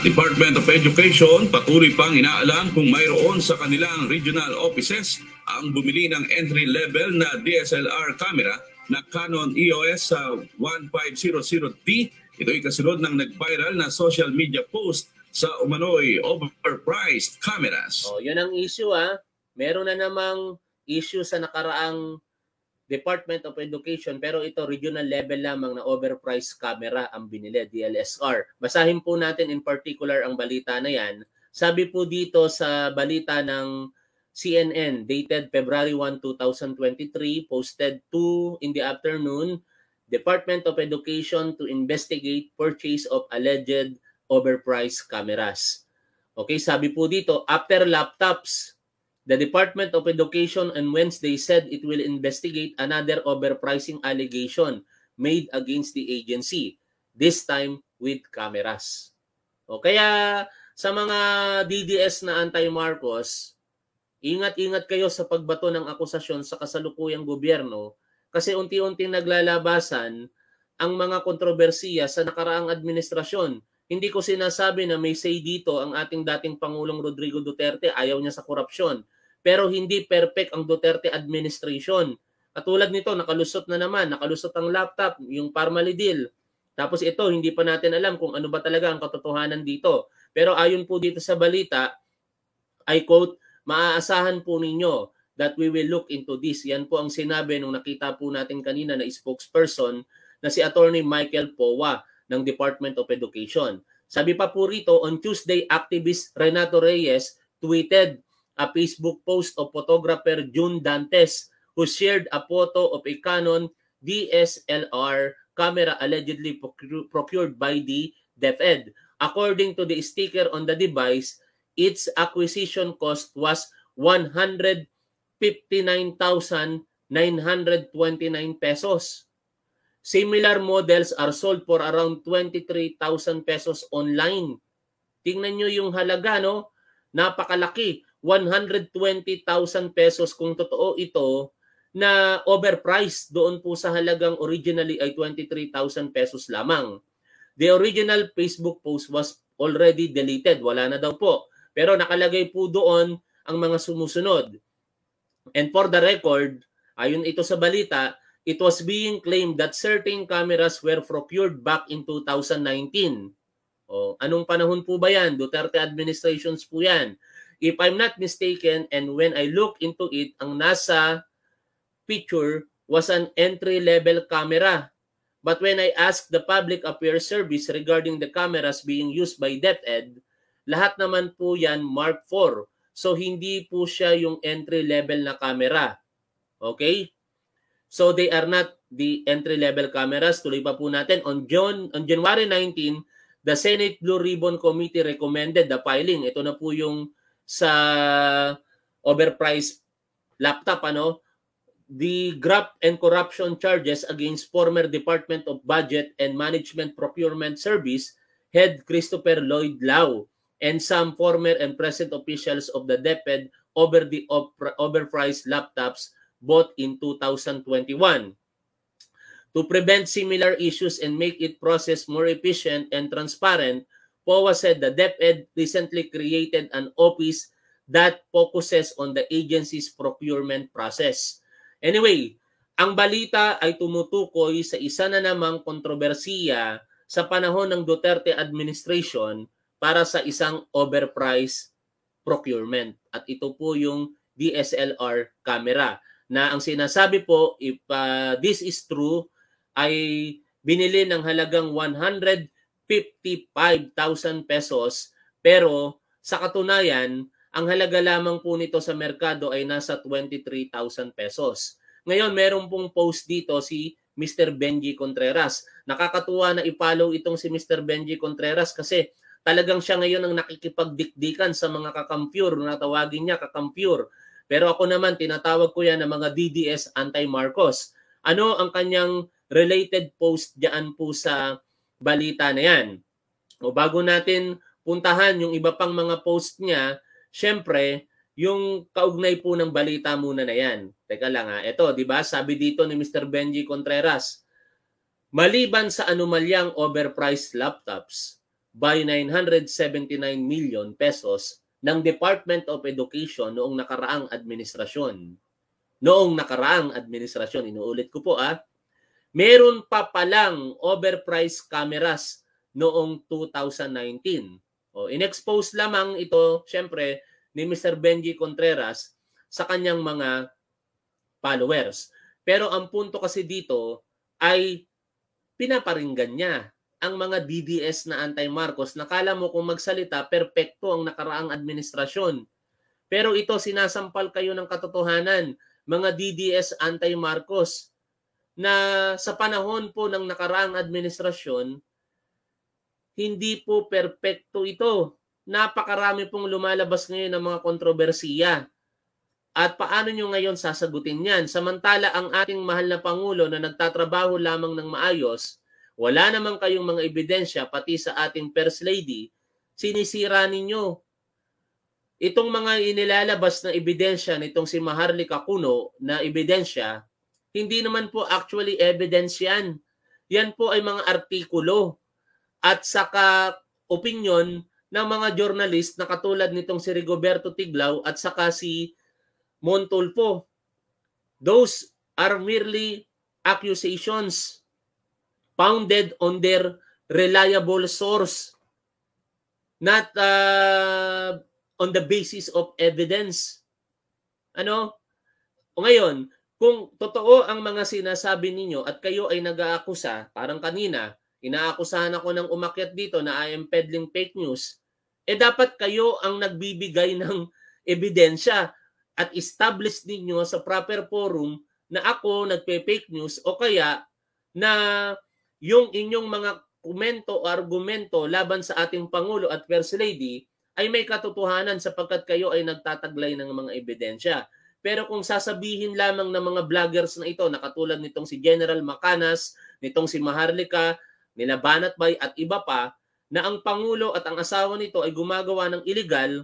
Department of Education patuloy pang inaalam kung mayroon sa kanilang regional offices ang bumili ng entry-level na DSLR camera na Canon EOS 1500D. Ito ay kasunod ng nag-viral na social media post sa umano'y overpriced cameras. Oh, 'yan ang issue ah. Meron na namang issue sa nakaraang Department of Education pero ito regional level lamang na overpriced camera ang binili, DLSR. Basahin po natin in particular ang balita na yan. Sabi po dito sa balita ng CNN dated February 1, 2023, posted 2 in the afternoon, Department of Education to investigate purchase of alleged overpriced cameras. Okay, sabi po dito, after laptops, The Department of Education on Wednesday said it will investigate another overpricing allegation made against the agency, this time with cameras. O kaya sa mga DDS na anti-Marcos, ingat-ingat kayo sa pagbato ng akusasyon sa kasalukuyang gobyerno kasi unti-unting naglalabasan ang mga kontrobersiya sa nakaraang administrasyon. Hindi ko sinasabi na may say dito ang ating dating Pangulong Rodrigo Duterte, ayaw niya sa korupsyon pero hindi perfect ang Duterte administration. Katulad nito, nakalusot na naman, nakalusot ang laptop, yung Parmalee deal. Tapos ito, hindi pa natin alam kung ano ba talaga ang katotohanan dito. Pero ayon po dito sa balita, I quote, maaasahan po ninyo that we will look into this. Yan po ang sinabi nung nakita po natin kanina na spokesperson na si Attorney Michael Powa ng Department of Education. Sabi pa po rito, on Tuesday, activist Renato Reyes tweeted a Facebook post of photographer June Dantes who shared a photo of a Canon DSLR camera allegedly procured by the DepEd. According to the sticker on the device, its acquisition cost was 159,929 pesos. Similar models are sold for around 23,000 pesos online. Tingnan nyo yung halaga, no? Napakalaki. 120,000 pesos kung totoo ito na overpriced doon po sa halagang originally ay 23,000 pesos lamang. The original Facebook post was already deleted. Wala na daw po. Pero nakalagay po doon ang mga sumusunod. And for the record, ayon ito sa balita, it was being claimed that certain cameras were procured back in 2019. O, anong panahon po ba yan? Duterte administrations po yan. If I'm not mistaken, and when I look into it, ang nasa picture was an entry-level camera. But when I asked the Public Affairs Service regarding the cameras being used by DepEd, lahat naman po yan Mark 4. So hindi po siya yung entry-level na camera. Okay? So they are not the entry-level cameras. Tuloy pa po natin. On, June, on January 19, the Senate Blue Ribbon Committee recommended the filing. Ito na po yung sa overpriced laptop ano the graft and corruption charges against former Department of Budget and Management Procurement Service head Christopher Lloyd Lau and some former and present officials of the DepEd over the overpriced laptops bought in 2021. To prevent similar issues and make it process more efficient and transparent, POA said the DepEd recently created an office that focuses on the agency's procurement process. Anyway, ang balita ay tumutukoy sa isa na namang kontrobersiya sa panahon ng Duterte administration para sa isang overpriced procurement. At ito po yung DSLR camera na ang sinasabi po if uh, this is true ay binili ng halagang 100 55,000 pesos pero sa katunayan, ang halaga lamang po nito sa merkado ay nasa 23,000 pesos. Ngayon, meron pong post dito si Mr. Benji Contreras. Nakakatuwa na ipollow itong si Mr. Benji Contreras kasi talagang siya ngayon ang nakikipagdikdikan sa mga kakampyur, na tawagin niya kakampyur. Pero ako naman, tinatawag ko yan ng mga DDS anti-Marcos. Ano ang kanyang related post diyan po sa balita na yan. O bago natin puntahan yung iba pang mga post niya, syempre, yung kaugnay po ng balita muna na yan. Teka lang ha, ito, di ba? Sabi dito ni Mr. Benji Contreras, maliban sa anomalyang overpriced laptops by 979 million pesos ng Department of Education noong nakaraang administrasyon. Noong nakaraang administrasyon, inuulit ko po ah, meron pa palang overpriced cameras noong 2019. O, inexpose lamang ito, syempre, ni Mr. Benji Contreras sa kanyang mga followers. Pero ang punto kasi dito ay pinaparinggan niya ang mga DDS na anti-Marcos. Nakala mo kung magsalita, perpekto ang nakaraang administrasyon. Pero ito, sinasampal kayo ng katotohanan. Mga DDS anti-Marcos, na sa panahon po ng nakaraang administrasyon, hindi po perpekto ito. Napakarami pong lumalabas ngayon ng mga kontrobersiya. At paano nyo ngayon sasagutin yan? Samantala ang ating mahal na Pangulo na nagtatrabaho lamang ng maayos, wala naman kayong mga ebidensya pati sa ating First Lady, sinisira ninyo. Itong mga inilalabas na ebidensya nitong si Maharlika Kuno na ebidensya, hindi naman po actually evidence yan. Yan po ay mga artikulo at saka opinion ng mga journalist na katulad nitong si Rigoberto Tiglaw at saka si Montulfo. Those are merely accusations founded on their reliable source not uh, on the basis of evidence. Ano? O ngayon, kung totoo ang mga sinasabi ninyo at kayo ay nag-aakusa, parang kanina, inaakusahan ako ng umakyat dito na I am peddling fake news, eh dapat kayo ang nagbibigay ng ebidensya at establish ninyo sa proper forum na ako nagpe-fake news o kaya na yung inyong mga komento o argumento laban sa ating Pangulo at First Lady ay may katotohanan sapagkat kayo ay nagtataglay ng mga ebidensya. Pero kung sasabihin lamang ng mga vloggers na ito, nakatulad nitong si General Macanas, nitong si Maharlika, nila Banatbay at iba pa, na ang Pangulo at ang asawa nito ay gumagawa ng illegal,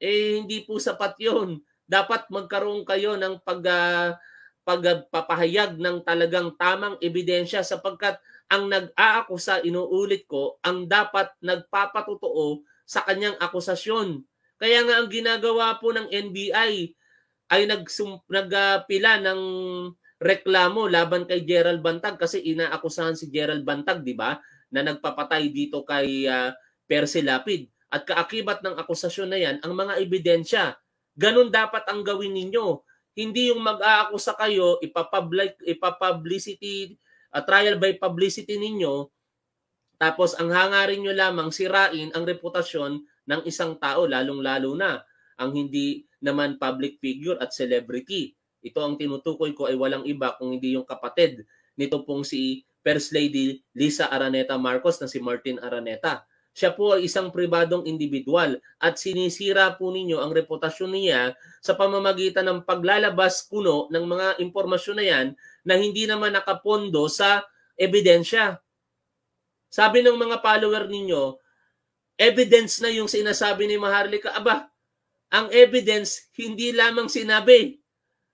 eh hindi po sapat yon. Dapat magkaroon kayo ng pag, uh, pagpapahayag ng talagang tamang ebidensya sapagkat ang nag-aakusa, inuulit ko, ang dapat nagpapatotoo sa kanyang akusasyon. Kaya nga ang ginagawa po ng NBI, ay nagsum, nagpila ng reklamo laban kay Gerald Bantag kasi inaakusahan si Gerald Bantag, di ba, na nagpapatay dito kay uh, Percy Lapid. At kaakibat ng akusasyon na yan, ang mga ebidensya. Ganun dapat ang gawin ninyo. Hindi yung mag-aakusa kayo, ipapublic, ipapublicity, uh, trial by publicity ninyo, tapos ang hangarin nyo lamang sirain ang reputasyon ng isang tao, lalong-lalo na ang hindi naman public figure at celebrity. Ito ang tinutukoy ko ay walang iba kung hindi yung kapatid nito pong si First Lady Lisa Araneta Marcos na si Martin Araneta. Siya po ay isang pribadong individual at sinisira po ninyo ang reputasyon niya sa pamamagitan ng paglalabas kuno ng mga impormasyon na yan na hindi naman nakapondo sa ebidensya. Sabi ng mga follower ninyo, evidence na yung sinasabi ni Maharlika, aba, ang evidence, hindi lamang sinabi.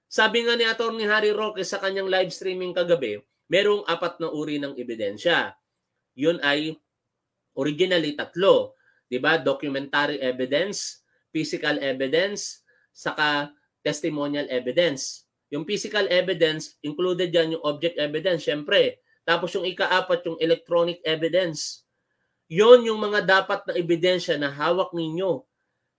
Sabi nga ni Atty. Harry Roque sa kanyang live streaming kagabi, merong apat na uri ng ebidensya. Yun ay originally tatlo. 'di ba? Documentary evidence, physical evidence, saka testimonial evidence. Yung physical evidence, included yan yung object evidence, syempre. Tapos yung ikaapat, yung electronic evidence. Yun yung mga dapat na ebidensya na hawak ninyo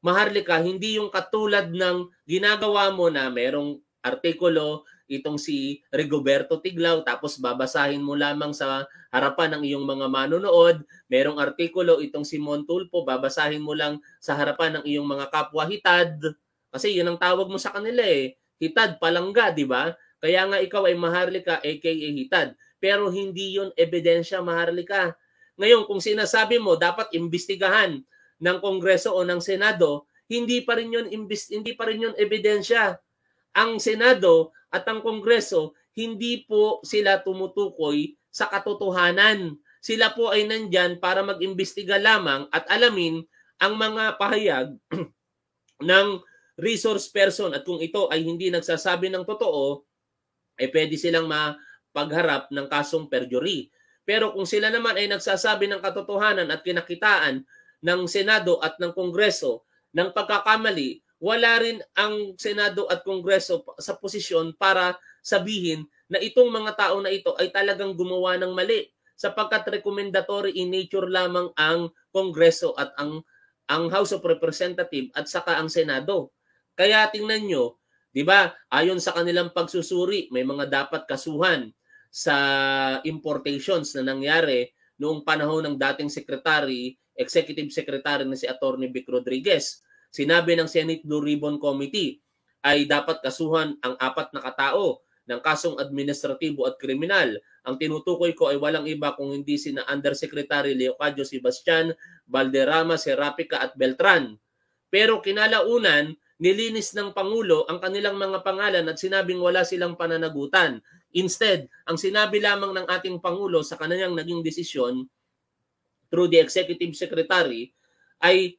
Maharlika, hindi yung katulad ng ginagawa mo na merong artikulo, itong si Rigoberto Tiglaw tapos babasahin mo lamang sa harapan ng iyong mga manonood, merong artikulo, itong si Montulpo, babasahin mo lang sa harapan ng iyong mga kapwa hitad, kasi yun ang tawag mo sa kanila eh. Hitad, palangga, di ba? Kaya nga ikaw ay Maharlika, aka hitad. Pero hindi yun ebidensya, Maharlika. Ngayon, kung sinasabi mo, dapat imbestigahan ng Kongreso o ng Senado, hindi pa rin 'yon hindi pa rin 'yon ebidensya. Ang Senado at ang Kongreso hindi po sila tumutukoy sa katotohanan. Sila po ay nandyan para mag-imbestiga lamang at alamin ang mga pahayag ng resource person at kung ito ay hindi nagsasabi ng totoo, eh pwede silang mapagharap ng kasong perjury. Pero kung sila naman ay nagsasabi ng katotohanan at kinakitaan ng Senado at ng Kongreso ng pagkakamali, wala rin ang Senado at Kongreso sa posisyon para sabihin na itong mga tao na ito ay talagang gumawa ng mali sapagkat recommendatory in nature lamang ang Kongreso at ang ang House of Representatives at saka ang Senado. Kaya tingnan nyo, 'di ba? Ayon sa kanilang pagsusuri, may mga dapat kasuhan sa importations na nangyari noong panahon ng dating secretary Executive Secretary na si Attorney Vic Rodriguez. Sinabi ng Senate Blue Ribbon Committee ay dapat kasuhan ang apat na katao ng kasong administratibo at kriminal. Ang tinutukoy ko ay walang iba kung hindi sina Undersecretary Leocadio Sebastian, Valderrama, Serapica at Beltran. Pero kinalaunan, nilinis ng Pangulo ang kanilang mga pangalan at sinabing wala silang pananagutan. Instead, ang sinabi lamang ng ating Pangulo sa kanyang naging desisyon through the executive secretary ay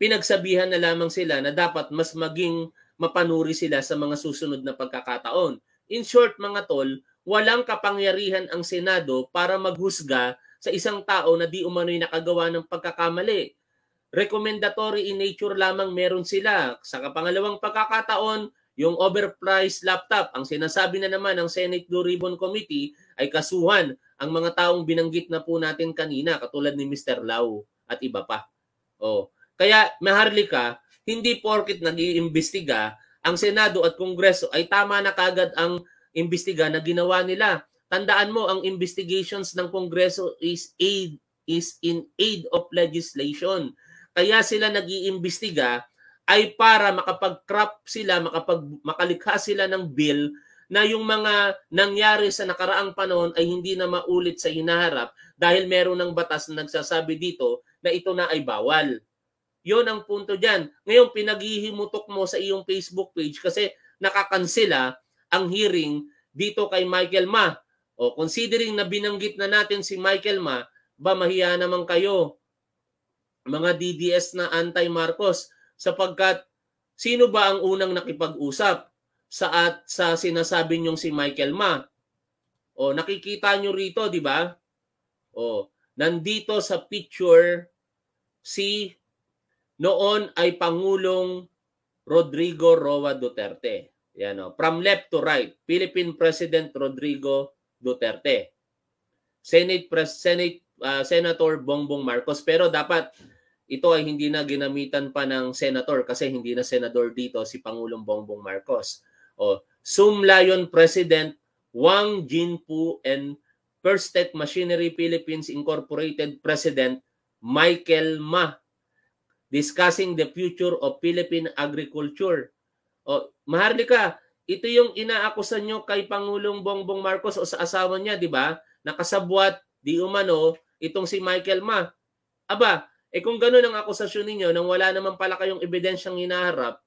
pinagsabihan na lamang sila na dapat mas maging mapanuri sila sa mga susunod na pagkakataon. In short mga tol, walang kapangyarihan ang Senado para maghusga sa isang tao na di umano'y nakagawa ng pagkakamali. Recommendatory in nature lamang meron sila. Sa kapangalawang pagkakataon, yung overpriced laptop, ang sinasabi na naman ng Senate Blue Ribbon Committee ay kasuhan ang mga taong binanggit na po natin kanina katulad ni Mr. Lau at iba pa. Oh. Kaya maharlika, hindi porket nag-iimbestiga ang Senado at Kongreso ay tama na kagad ang imbestiga na ginawa nila. Tandaan mo ang investigations ng Kongreso is aid is in aid of legislation. Kaya sila nag-iimbestiga ay para makapag-crop sila, makapag makalikha sila ng bill na yung mga nangyari sa nakaraang panahon ay hindi na maulit sa hinaharap dahil meron ng batas na nagsasabi dito na ito na ay bawal. Yon ang punto diyan. Ngayon, pinaghihimutok mo sa iyong Facebook page kasi nakakansela ang hearing dito kay Michael Ma. O considering na binanggit na natin si Michael Ma, ba mahiya naman kayo mga DDS na anti-Marcos sapagkat sino ba ang unang nakipag-usap? sa at sa sinasabi niyong si Michael Ma. O nakikita niyo rito, di ba? O nandito sa picture si noon ay Pangulong Rodrigo Roa Duterte. Yan o. From left to right, Philippine President Rodrigo Duterte. Senate Pres Senate uh, Senator Bongbong Marcos pero dapat ito ay hindi na ginamitan pa ng senator kasi hindi na senador dito si Pangulong Bongbong Marcos. O, Sum Lion President Wang Jinpu and First Perstech Machinery Philippines Incorporated President Michael Ma discussing the future of Philippine agriculture. O, Maharlika, ito yung inaakusan nyo kay Pangulong Bongbong Marcos o sa asawa niya, di ba? Nakasabwat, di umano, itong si Michael Ma. Aba, e kung ganun ang akusasyon ninyo nang wala naman pala kayong ebidensyang hinaharap,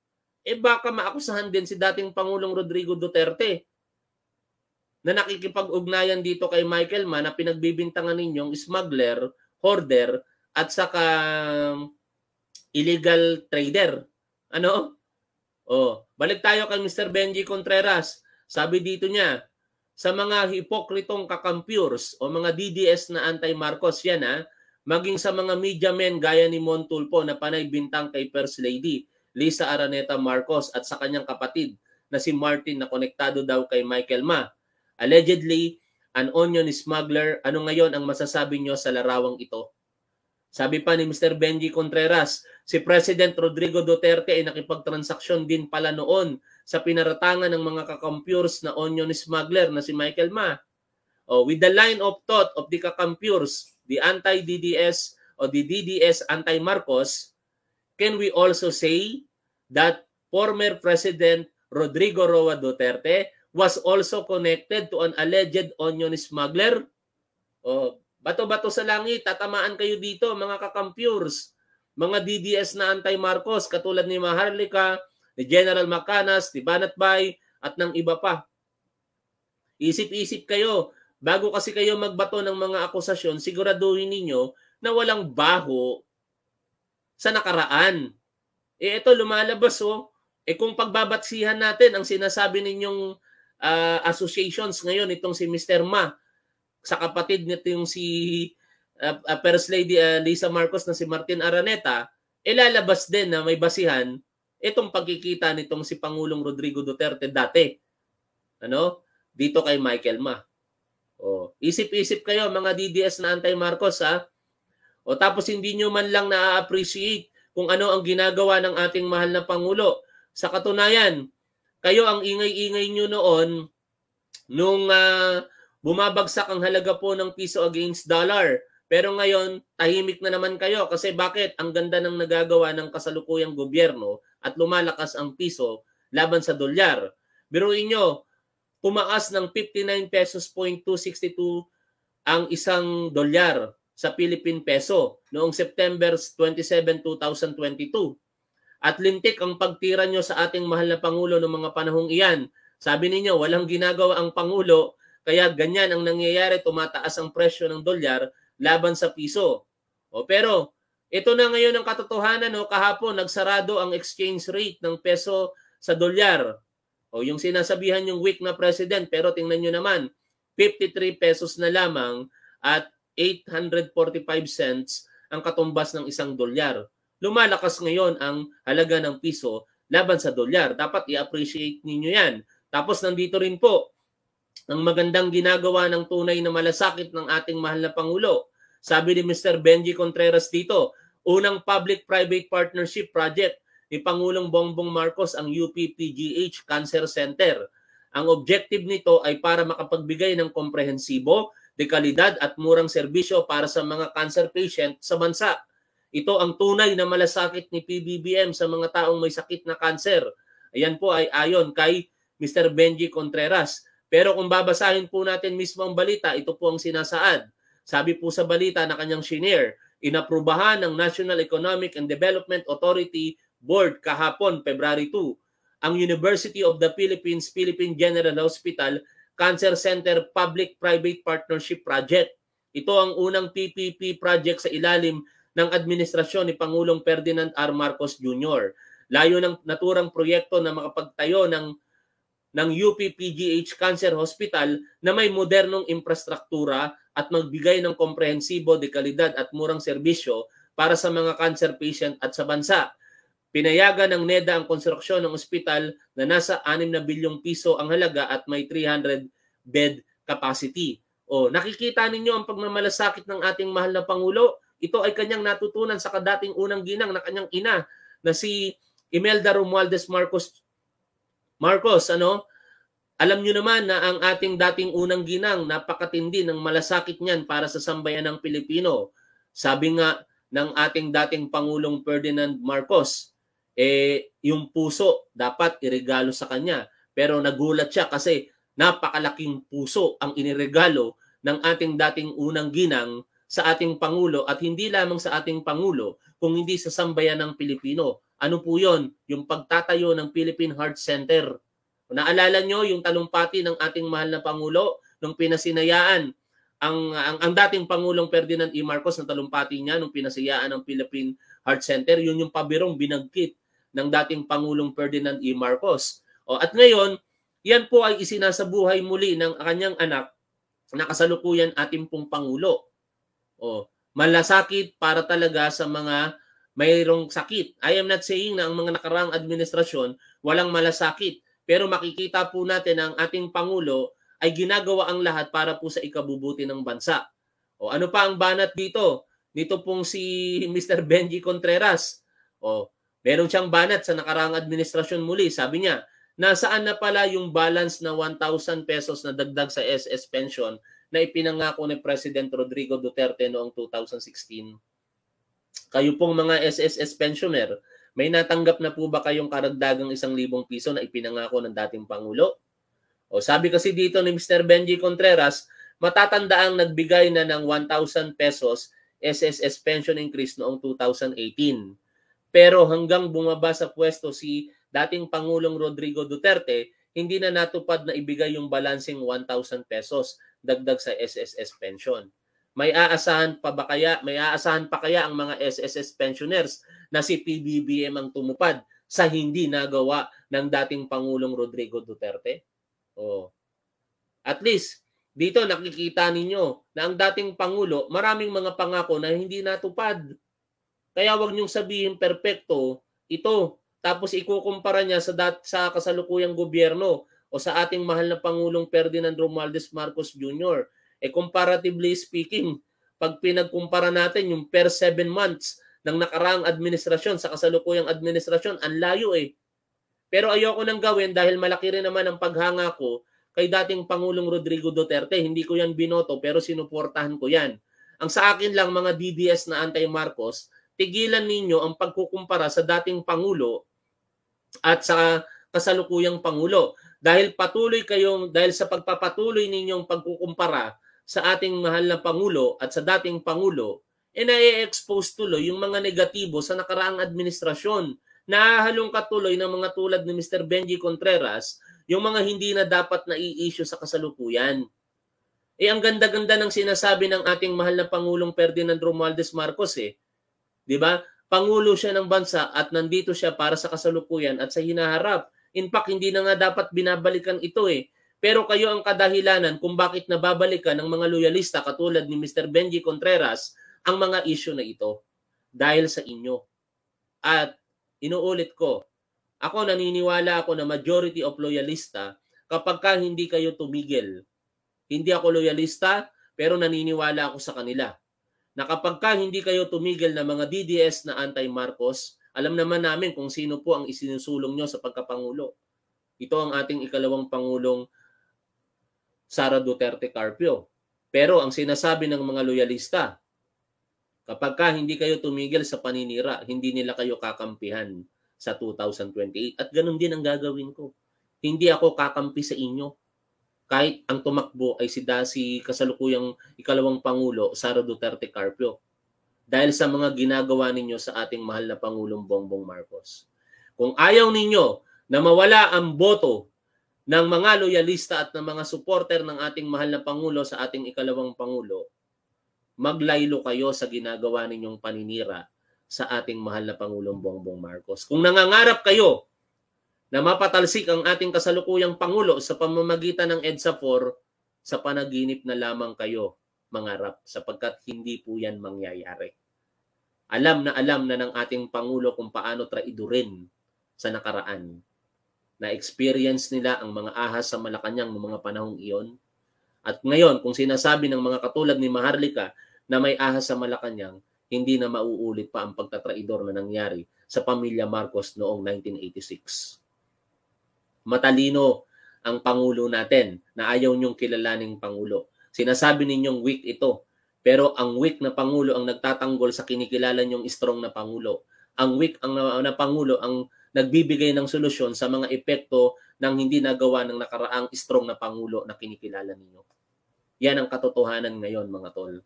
eh baka maakusahan din si dating Pangulong Rodrigo Duterte na nakikipag-ugnayan dito kay Michael Mann na pinagbibintangan ninyong smuggler, hoarder, at saka um, illegal trader. Ano? Oh, balik tayo kay Mr. Benji Contreras. Sabi dito niya, sa mga hipokritong kakampures o mga DDS na anti-Marcos yan ha, ah, maging sa mga media men gaya ni Montulpo na panay bintang kay First Lady. Lisa Araneta Marcos at sa kanyang kapatid na si Martin na konektado daw kay Michael Ma. Allegedly, an onion smuggler, ano ngayon ang masasabi nyo sa larawang ito? Sabi pa ni Mr. Benji Contreras, si President Rodrigo Duterte ay nakipagtransaksyon din pala noon sa pinaratangan ng mga kakampyurs na onion smuggler na si Michael Ma. Oh, with the line of thought of the kakampyurs, the anti-DDS o the DDS anti-Marcos, can we also say that former President Rodrigo Roa Duterte was also connected to an alleged onion smuggler. Oh, bato-bato sa langit, tatamaan kayo dito mga kakampyurs, mga DDS na anti-Marcos katulad ni Maharlika, ni General Macanas, ni Banat Bay, at ng iba pa. Isip-isip kayo, bago kasi kayo magbato ng mga akusasyon, siguraduhin ninyo na walang baho sa nakaraan eh ito lumalabas oh. Eh kung pagbabatsihan natin ang sinasabi ninyong uh, associations ngayon itong si Mr. Ma sa kapatid nito yung si uh, uh, First Lady uh, Lisa Marcos na si Martin Araneta, ilalabas eh, din na may basihan itong pagkikita nitong si Pangulong Rodrigo Duterte dati. Ano? Dito kay Michael Ma. Oh, isip-isip kayo mga DDS na anti-Marcos ha. O tapos hindi nyo man lang na-appreciate kung ano ang ginagawa ng ating mahal na Pangulo. Sa katunayan, kayo ang ingay-ingay nyo noon nung uh, bumabagsak ang halaga po ng piso against dollar. Pero ngayon, tahimik na naman kayo kasi bakit? Ang ganda ng nagagawa ng kasalukuyang gobyerno at lumalakas ang piso laban sa dolyar. Biruin nyo, pumaas ng 59 pesos point ang isang dolyar sa Philippine Peso noong September 27, 2022. At lintik ang pagtira nyo sa ating mahal na Pangulo noong mga panahong iyan. Sabi ninyo, walang ginagawa ang Pangulo, kaya ganyan ang nangyayari, tumataas ang presyo ng dolyar laban sa piso. O, pero ito na ngayon ang katotohanan. No? Kahapon, nagsarado ang exchange rate ng peso sa dolyar. O, yung sinasabihan yung weak na president, pero tingnan nyo naman, 53 pesos na lamang at 845 cents ang katumbas ng isang dolyar. Lumalakas ngayon ang halaga ng piso laban sa dolyar. Dapat i-appreciate ninyo yan. Tapos nandito rin po ang magandang ginagawa ng tunay na malasakit ng ating mahal na Pangulo. Sabi ni Mr. Benji Contreras dito, unang public-private partnership project ni Pangulong Bongbong Marcos ang UPPGH Cancer Center. Ang objective nito ay para makapagbigay ng komprehensibo dekalidad at murang serbisyo para sa mga cancer patient sa bansa. Ito ang tunay na malasakit ni PBBM sa mga taong may sakit na kanser. Ayan po ay ayon kay Mr. Benji Contreras. Pero kung babasahin po natin mismo ang balita, ito po ang sinasaad. Sabi po sa balita na kanyang senior, inaprubahan ng National Economic and Development Authority Board kahapon, February 2, ang University of the Philippines Philippine General Hospital Cancer Center Public-Private Partnership Project. Ito ang unang PPP project sa ilalim ng administrasyon ni Pangulong Ferdinand R. Marcos Jr. Layo ng naturang proyekto na makapagtayo ng ng UPPGH Cancer Hospital na may modernong infrastruktura at magbigay ng komprehensibo, de kalidad at murang serbisyo para sa mga cancer patient at sa bansa. Pinayagan ng NEDA ang konstruksyon ng ospital na nasa 6 na bilyong piso ang halaga at may 300 bed capacity. O, nakikita ninyo ang pagmamalasakit ng ating mahal na Pangulo. Ito ay kanyang natutunan sa kadating unang ginang na kanyang ina na si Imelda Romualdez Marcos. Marcos, ano? Alam nyo naman na ang ating dating unang ginang, napakatindi ng malasakit niyan para sa sambayan ng Pilipino. Sabi nga ng ating dating Pangulong Ferdinand Marcos, eh yung puso dapat iregalo sa kanya. Pero nagulat siya kasi napakalaking puso ang iniregalo ng ating dating unang ginang sa ating Pangulo at hindi lamang sa ating Pangulo, kung hindi sa sambayan ng Pilipino. Ano po yon? Yung pagtatayo ng Philippine Heart Center. Naalala nyo yung talumpati ng ating mahal na Pangulo nung pinasinayaan ang, ang, ang dating Pangulong Ferdinand E. Marcos na talumpati niya nung pinasinayaan ng Philippine Heart Center, yun yung pabirong binagkit ng dating Pangulong Ferdinand E. Marcos. O, at ngayon, yan po ay isinasabuhay muli ng kanyang anak na kasalukuyan ating pong Pangulo. O, malasakit para talaga sa mga mayroong sakit. I am not saying na ang mga nakarang administrasyon walang malasakit. Pero makikita po natin ang ating Pangulo ay ginagawa ang lahat para po sa ikabubuti ng bansa. O ano pa ang banat dito? Nito pong si Mr. Benji Contreras. O Meron siyang banat sa nakaraang administrasyon muli. Sabi niya, nasaan na pala yung balance na 1,000 pesos na dagdag sa SS pension na ipinangako ni President Rodrigo Duterte noong 2016? Kayo pong mga SSS pensioner, may natanggap na po ba kayong karagdagang isang libong piso na ipinangako ng dating Pangulo? O sabi kasi dito ni Mr. Benji Contreras, matatanda ang nagbigay na ng 1,000 pesos SSS pension increase noong 2018 pero hanggang bumaba sa pwesto si dating Pangulong Rodrigo Duterte, hindi na natupad na ibigay yung balancing 1,000 pesos dagdag sa SSS pension. May aasahan pa ba kaya, may aasahan pa kaya ang mga SSS pensioners na si PBBM ang tumupad sa hindi nagawa ng dating Pangulong Rodrigo Duterte? Oh. At least dito nakikita ninyo na ang dating pangulo maraming mga pangako na hindi natupad. Kaya wag niyong sabihin perpekto ito. Tapos ikukumpara niya sa dat sa kasalukuyang gobyerno o sa ating mahal na Pangulong Ferdinand Romualdez Marcos Jr. Eh comparatively speaking, pag pinagkumpara natin yung per 7 months ng nakaraang administrasyon sa kasalukuyang administrasyon, ang layo eh. Pero ayoko nang gawin dahil malaki rin naman ang paghanga ko kay dating Pangulong Rodrigo Duterte. Hindi ko yan binoto pero sinuportahan ko yan. Ang sa akin lang mga DDS na anti-Marcos, tigilan ninyo ang pagkukumpara sa dating Pangulo at sa kasalukuyang Pangulo. Dahil patuloy kayong, dahil sa pagpapatuloy ninyong pagkukumpara sa ating mahal na Pangulo at sa dating Pangulo, e eh, nai-expose tuloy yung mga negatibo sa nakaraang administrasyon. Nahahalongkat katuloy ng mga tulad ni Mr. Benji Contreras yung mga hindi na dapat na i-issue sa kasalukuyan. Eh ang ganda-ganda ng sinasabi ng ating mahal na Pangulong Ferdinand Romualdez Marcos eh 'Di ba? Pangulo siya ng bansa at nandito siya para sa kasalukuyan at sa hinaharap. In fact, hindi na nga dapat binabalikan ito eh. Pero kayo ang kadahilanan kung bakit nababalikan ng mga loyalista katulad ni Mr. Benji Contreras ang mga issue na ito dahil sa inyo. At inuulit ko, ako naniniwala ako na majority of loyalista kapag ka hindi kayo tumigil. Hindi ako loyalista pero naniniwala ako sa kanila na kapag ka hindi kayo tumigil ng mga DDS na anti-Marcos, alam naman namin kung sino po ang isinusulong nyo sa pagkapangulo. Ito ang ating ikalawang Pangulong Sara Duterte Carpio. Pero ang sinasabi ng mga loyalista, kapag ka hindi kayo tumigil sa paninira, hindi nila kayo kakampihan sa 2028. At ganun din ang gagawin ko. Hindi ako kakampi sa inyo kahit ang tumakbo ay si Dasi kasalukuyang ikalawang Pangulo, Sara Duterte Carpio. Dahil sa mga ginagawa ninyo sa ating mahal na Pangulong Bongbong Marcos. Kung ayaw ninyo na mawala ang boto ng mga loyalista at ng mga supporter ng ating mahal na Pangulo sa ating ikalawang Pangulo, maglaylo kayo sa ginagawa ninyong paninira sa ating mahal na Pangulong Bongbong Marcos. Kung nangangarap kayo na mapatalsik ang ating kasalukuyang Pangulo sa pamamagitan ng EDSA 4 sa panaginip na lamang kayo mga rap sapagkat hindi po yan mangyayari. Alam na alam na ng ating Pangulo kung paano traidurin sa nakaraan. Na-experience nila ang mga ahas sa Malacanang noong mga panahong iyon. At ngayon, kung sinasabi ng mga katulad ni Maharlika na may ahas sa Malacanang, hindi na mauulit pa ang pagtatraidor na nangyari sa pamilya Marcos noong 1986 matalino ang Pangulo natin na ayaw niyong kilalaning Pangulo. Sinasabi ninyong weak ito. Pero ang weak na Pangulo ang nagtatanggol sa kinikilala niyong strong na Pangulo. Ang weak ang, na, na Pangulo ang nagbibigay ng solusyon sa mga epekto ng hindi nagawa ng nakaraang strong na Pangulo na kinikilala ninyo. Yan ang katotohanan ngayon mga tol.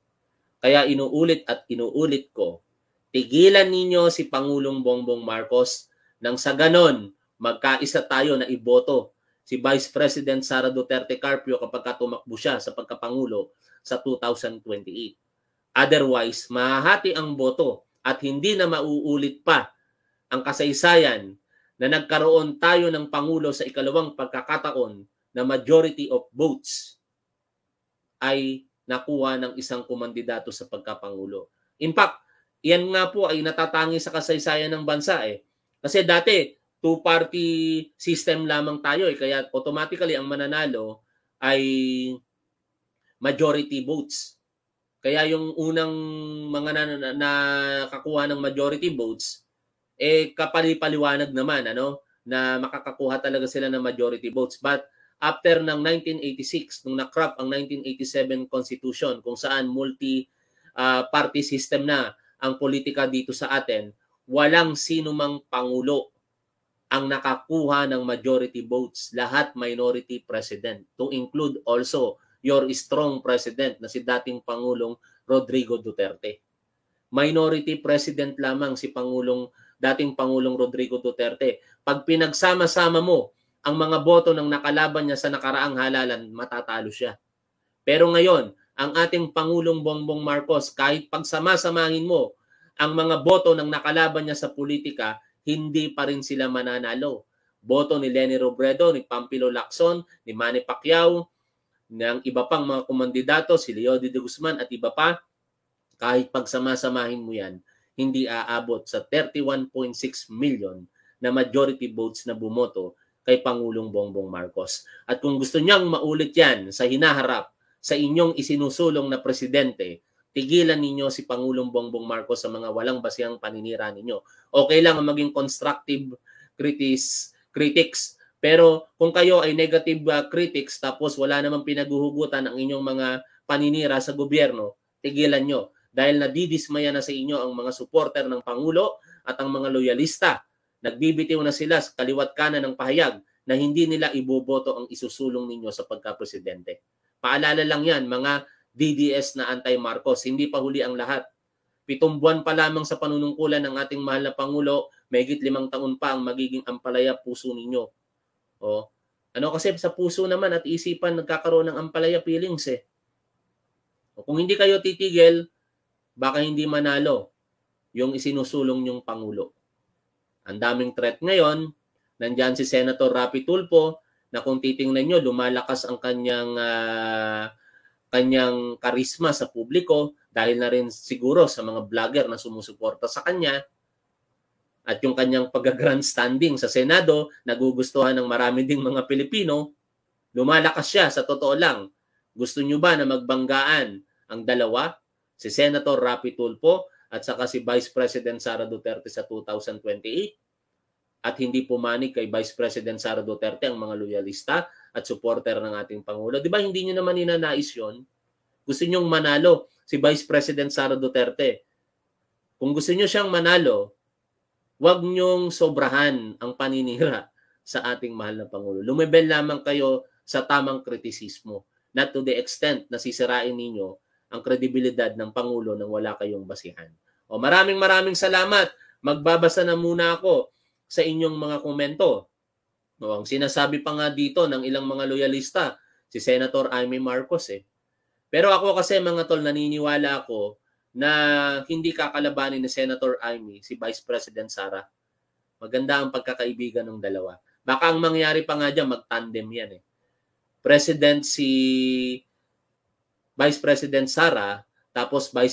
Kaya inuulit at inuulit ko, tigilan ninyo si Pangulong Bongbong Marcos nang sa ganon magkaisa tayo na iboto si Vice President Sara Duterte Carpio kapag tumakbo siya sa pagkapangulo sa 2028. Otherwise, mahahati ang boto at hindi na mauulit pa ang kasaysayan na nagkaroon tayo ng Pangulo sa ikalawang pagkakataon na majority of votes ay nakuha ng isang kumandidato sa pagkapangulo. In fact, iyan nga po ay natatangi sa kasaysayan ng bansa eh. Kasi dati, two-party system lamang tayo eh. Kaya automatically ang mananalo ay majority votes. Kaya yung unang mga na, na, nakakuha ng majority votes, eh kapali-paliwanag naman ano, na makakakuha talaga sila ng majority votes. But after ng 1986, nung nakrap ang 1987 Constitution, kung saan multi-party ah, uh, system na ang politika dito sa atin, walang sino mang pangulo ang nakakuha ng majority votes, lahat minority president, to include also your strong president na si dating Pangulong Rodrigo Duterte. Minority president lamang si Pangulong dating Pangulong Rodrigo Duterte. Pag pinagsama-sama mo ang mga boto ng nakalaban niya sa nakaraang halalan, matatalo siya. Pero ngayon, ang ating Pangulong Bongbong Marcos, kahit pagsamasamahin mo ang mga boto ng nakalaban niya sa politika, hindi pa rin sila mananalo. Boto ni Lenny Robredo, ni Pampilo Lacson, ni Manny Pacquiao, ng iba pang mga kumandidato, si Leo de Guzman at iba pa, kahit pagsamasamahin mo yan, hindi aabot sa 31.6 million na majority votes na bumoto kay Pangulong Bongbong Marcos. At kung gusto niyang maulit yan sa hinaharap sa inyong isinusulong na presidente, tigilan ninyo si Pangulong Bongbong Marcos sa mga walang basihang paninira ninyo. Okay lang ang maging constructive critics, critics pero kung kayo ay negative uh, critics tapos wala namang pinaguhugutan ang inyong mga paninira sa gobyerno, tigilan nyo dahil nadidismaya na sa inyo ang mga supporter ng Pangulo at ang mga loyalista. Nagbibitiw na sila sa kaliwat kanan ng pahayag na hindi nila iboboto ang isusulong ninyo sa pagka-presidente. Paalala lang yan, mga DDS na anti-Marcos. Hindi pa huli ang lahat. Pitong buwan pa lamang sa panunungkulan ng ating mahal na Pangulo, mayigit limang taon pa ang magiging ampalaya puso ninyo. O, oh, ano kasi sa puso naman at isipan nagkakaroon ng ampalaya feelings eh. O, oh, kung hindi kayo titigil, baka hindi manalo yung isinusulong yung Pangulo. Ang daming threat ngayon, nandyan si Senator Rapi Tulpo na kung titingnan nyo, lumalakas ang kanyang uh, kanyang karisma sa publiko dahil na rin siguro sa mga vlogger na sumusuporta sa kanya at yung kanyang pag-grandstanding sa Senado, nagugustuhan ng marami ding mga Pilipino, lumalakas siya sa totoo lang. Gusto nyo ba na magbanggaan ang dalawa? Si Senator Rapi Tulfo at saka si Vice President Sara Duterte sa 2028? at hindi pumanik kay Vice President Sara Duterte ang mga loyalista at supporter ng ating Pangulo. Di ba hindi nyo naman ninanais yon? Gusto nyong manalo si Vice President Sara Duterte. Kung gusto nyo siyang manalo, wag nyong sobrahan ang paninira sa ating mahal na Pangulo. Lumebel lamang kayo sa tamang kritisismo. Not to the extent na sisirain ninyo ang kredibilidad ng Pangulo nang wala kayong basihan. O maraming maraming salamat. Magbabasa na muna ako sa inyong mga komento. No, ang sinasabi pa nga dito ng ilang mga loyalista, si Senator Amy Marcos eh. Pero ako kasi mga tol, naniniwala ako na hindi kakalabanin ni Senator Amy si Vice President Sara. Maganda ang pagkakaibigan ng dalawa. Baka ang mangyari pa nga dyan, mag-tandem yan eh. President si Vice President Sara, tapos Vice